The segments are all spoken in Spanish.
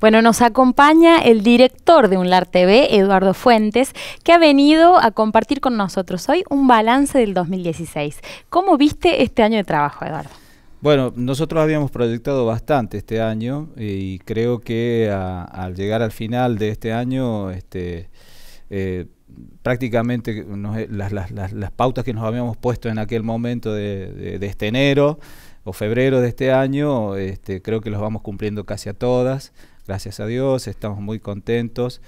Bueno, nos acompaña el director de UNLAR TV, Eduardo Fuentes, que ha venido a compartir con nosotros hoy un balance del 2016. ¿Cómo viste este año de trabajo, Eduardo? Bueno, nosotros habíamos proyectado bastante este año eh, y creo que al llegar al final de este año este, eh, prácticamente las, las, las, pautas que nos habíamos puesto en aquel momento de, este enero o febrero de este año, este, creo que los vamos cumpliendo casi a todas. Gracias a Dios, estamos muy contentos.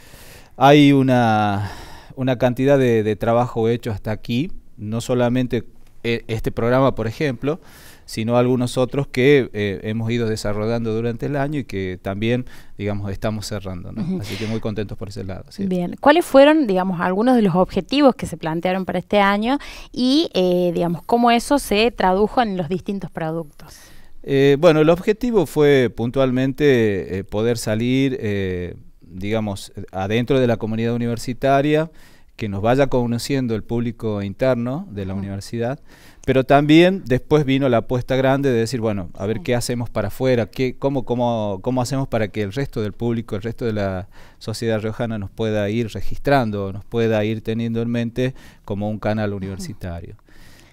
Hay una, una cantidad de trabajo hecho hasta aquí, no solamente e, este programa, por ejemplo, sino algunos otros que eh, hemos ido desarrollando durante el año y que también, digamos, estamos cerrando. Así que muy contentos por ese lado. Bien, ¿cuáles fueron, digamos, algunos de los objetivos que se plantearon para este año y, eh, digamos, cómo eso se tradujo en los distintos productos? Eh, bueno, el objetivo fue puntualmente poder salir, digamos, adentro de la comunidad universitaria, que nos vaya conociendo el público interno de la universidad pero también después vino la apuesta grande de decir, bueno, a ver qué hacemos para afuera, qué, cómo, cómo, hacemos para que el resto del público, el resto de la sociedad riojana nos pueda ir registrando, nos pueda ir teniendo en mente como un canal universitario.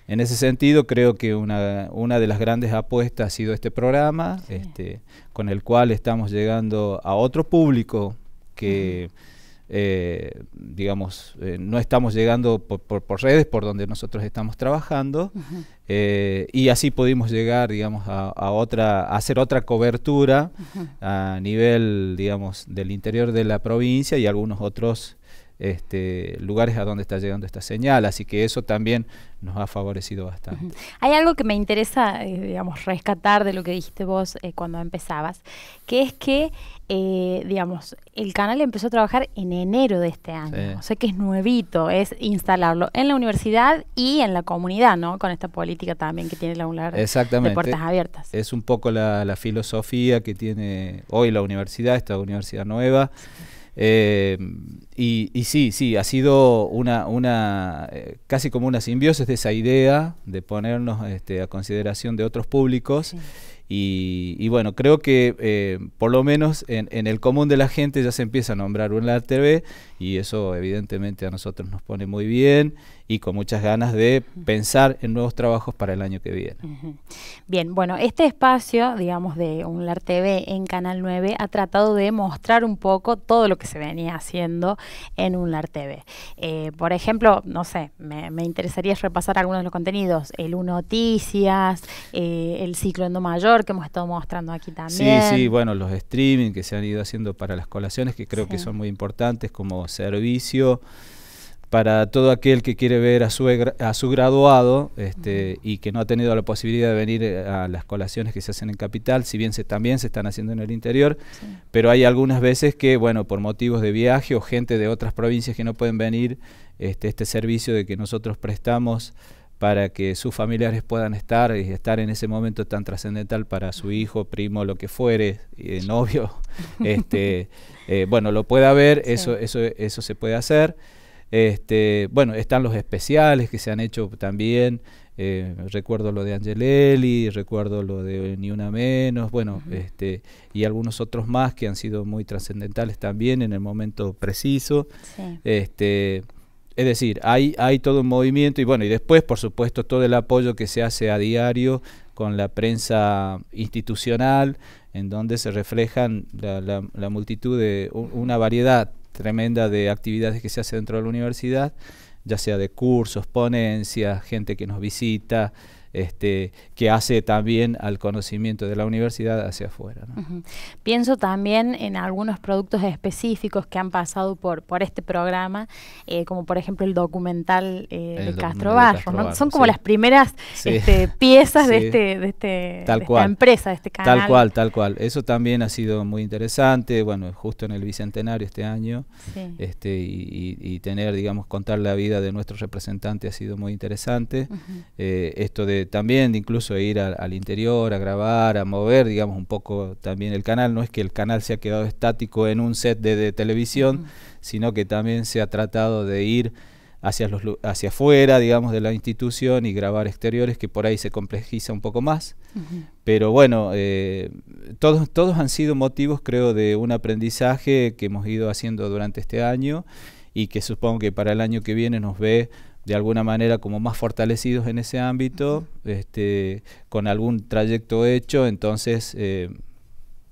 En ese sentido, creo que una, una, de las grandes apuestas ha sido este programa, este, con el cual estamos llegando a otro público que... Eh, digamos, eh, no estamos llegando por, redes por donde nosotros estamos trabajando eh, y así pudimos llegar, digamos, a, otra, a hacer otra cobertura a nivel, digamos, del interior de la provincia y algunos otros este, lugares a donde está llegando esta señal, así que eso también nos ha favorecido bastante. Hay algo que me interesa, eh, digamos, rescatar de lo que dijiste vos eh, cuando empezabas, que es que, eh, digamos, el canal empezó a trabajar en enero de este año, o sea que es nuevito, es instalarlo en la universidad y en la comunidad, ¿no? Con esta política también que tiene la UNLAR de puertas abiertas. Es un poco la, filosofía que tiene hoy la universidad, esta universidad nueva. Eh, y, sí, sí, ha sido una, una eh, casi como una simbiosis de esa idea de ponernos este, a consideración de otros públicos. Y, bueno, creo que eh, por lo menos en, el común de la gente ya se empieza a nombrar un la TV y eso evidentemente a nosotros nos pone muy bien y con muchas ganas de pensar en nuevos trabajos para el año que viene. Bien, bueno, este espacio, digamos, de UNLAR TV en Canal 9 ha tratado de mostrar un poco todo lo que se venía haciendo en UNLAR TV. Eh, por ejemplo, no sé, me, me, interesaría repasar algunos de los contenidos, el U Noticias, eh, el ciclo Endo Mayor que hemos estado mostrando aquí también. Sí, sí, bueno, los streaming que se han ido haciendo para las colaciones que creo que son muy importantes como servicio para todo aquel que quiere ver a su, graduado este, y que no ha tenido la posibilidad de venir eh, a las colaciones que se hacen en Capital, si bien se, también se están haciendo en el interior, pero hay algunas veces que, bueno, por motivos de viaje o gente de otras provincias que no pueden venir, este, este servicio de que nosotros prestamos para que sus familiares puedan estar y eh, estar en ese momento tan trascendental para su hijo, primo, lo que fuere, eh, novio, este, bueno, lo pueda ver, eso, eso, eso se puede hacer. Este, bueno, están los especiales que se han hecho también. Eh, recuerdo lo de Angelelli, recuerdo lo de Ni Una Menos, bueno, este, y algunos otros más que han sido muy trascendentales también en el momento preciso. Este, es decir, hay, hay todo un movimiento y bueno, y después, por supuesto, todo el apoyo que se hace a diario con la prensa institucional, en donde se reflejan la, la multitud de una variedad tremenda de actividades que se hace dentro de la universidad, ya sea de cursos, ponencias, gente que nos visita, este, que hace también al conocimiento de la universidad hacia afuera. Pienso también en algunos productos específicos que han pasado por, por este programa, eh, como por ejemplo el documental eh, de, Castro Barro, Son como las primeras este, piezas de, este, de, este, esta empresa, de este canal. Tal cual, tal cual. Eso también ha sido muy interesante, bueno, justo en el Bicentenario este año, este, y, tener, digamos, contar la vida de nuestro representante ha sido muy interesante. Eh, esto de también incluso ir al interior, a grabar, a mover, digamos, un poco también el canal. No es que el canal se ha quedado estático en un set de, televisión, sino que también se ha tratado de ir hacia, los, hacia afuera, digamos, de la institución y grabar exteriores, que por ahí se complejiza un poco más. Pero bueno, eh, todos, todos han sido motivos, creo, de un aprendizaje que hemos ido haciendo durante este año y que supongo que para el año que viene nos ve de alguna manera como más fortalecidos en ese ámbito, este, con algún trayecto hecho, entonces eh,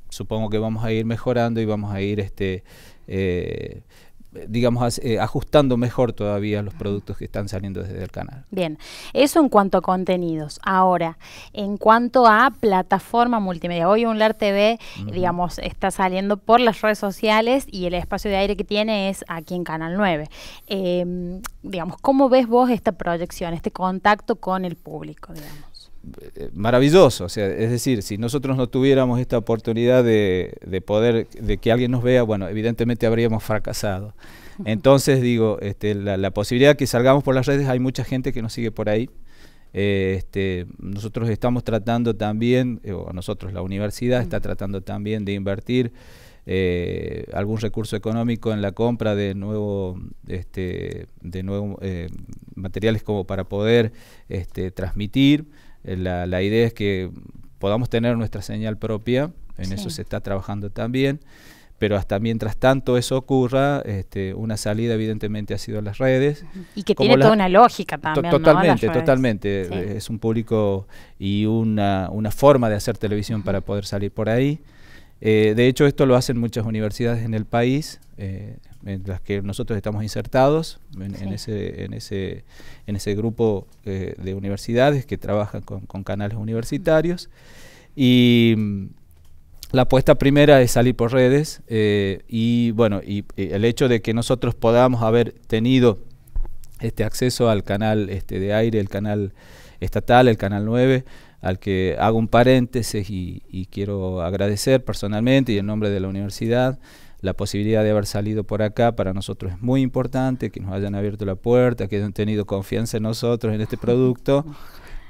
supongo que vamos a ir mejorando y vamos a ir este, eh, eh, digamos, eh, ajustando mejor todavía los productos que están saliendo desde el canal. Bien, eso en cuanto a contenidos. Ahora, en cuanto a plataforma multimedia, hoy UNLAR TV, digamos, está saliendo por las redes sociales y el espacio de aire que tiene es aquí en Canal 9. Em, digamos, ¿cómo ves vos esta proyección, este contacto con el público? Digamos? Eh, maravilloso. O sea, es decir, si nosotros no tuviéramos esta oportunidad de, poder, de que alguien nos vea, bueno, evidentemente habríamos fracasado. Entonces, digo, este, la, posibilidad de que salgamos por las redes, hay mucha gente que nos sigue por ahí. Eh, este, nosotros estamos tratando también, eh, o nosotros, la universidad está tratando también de invertir algún recurso económico en la compra de nuevo, este, de nuevo materiales como para poder transmitir. Eh, la, la idea es que podamos tener nuestra señal propia, en eso se está trabajando también, pero hasta mientras tanto eso ocurra, este, una salida evidentemente ha sido las redes. Y que tiene toda una lógica también. totalmente, totalmente. Es un público y una, una forma de hacer televisión para poder salir por ahí. Eh, de hecho, esto lo hacen muchas universidades en el país, eh, en las que nosotros estamos insertados, en, ese, grupo eh, de universidades que trabajan con, canales universitarios. Y mm, la apuesta primera es salir por redes y bueno, y, el hecho de que nosotros podamos haber tenido este acceso al canal este, de aire, el canal estatal, el canal 9, al que hago un paréntesis y, quiero agradecer personalmente y en nombre de la universidad la posibilidad de haber salido por acá para nosotros es muy importante, que nos hayan abierto la puerta, que hayan tenido confianza en nosotros, en este producto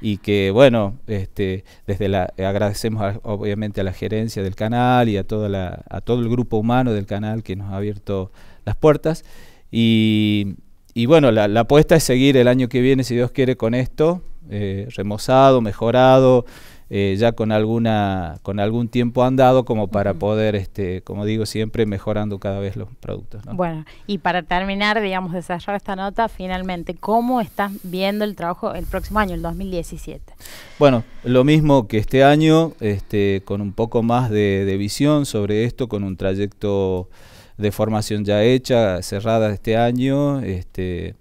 y que bueno, este, desde la agradecemos obviamente a la gerencia del canal y a toda la, a todo el grupo humano del canal que nos ha abierto las puertas y, y bueno, la, la apuesta es seguir el año que viene, si Dios quiere, con esto, eh, remozado, mejorado, eh, ya con alguna con algún tiempo andado como para poder este como digo siempre mejorando cada vez los productos bueno y para terminar digamos desarrollar esta nota finalmente cómo estás viendo el trabajo el próximo año el 2017 bueno lo mismo que este año este con un poco más de, de visión sobre esto con un trayecto de formación ya hecha cerrada este año este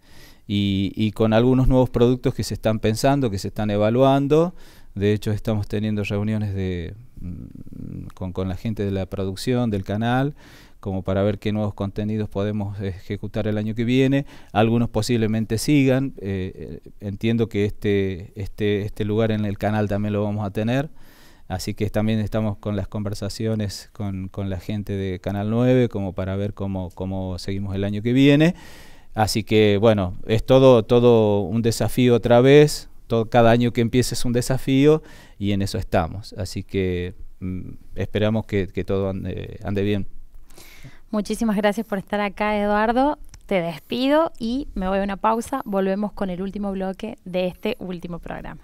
y, con algunos nuevos productos que se están pensando, que se están evaluando. De hecho, estamos teniendo reuniones de, mm, con, la gente de la producción del canal, como para ver qué nuevos contenidos podemos ejecutar el año que viene. Algunos posiblemente sigan. Eh, entiendo que este, este, este, lugar en el canal también lo vamos a tener. Así que también estamos con las conversaciones con, la gente de Canal 9, como para ver cómo, cómo seguimos el año que viene. Así que bueno, es todo, todo un desafío otra vez, todo, cada año que empiece es un desafío y en eso estamos. Así que mm, esperamos que, todo ande, ande bien. Muchísimas gracias por estar acá, Eduardo. Te despido y me voy a una pausa. Volvemos con el último bloque de este último programa.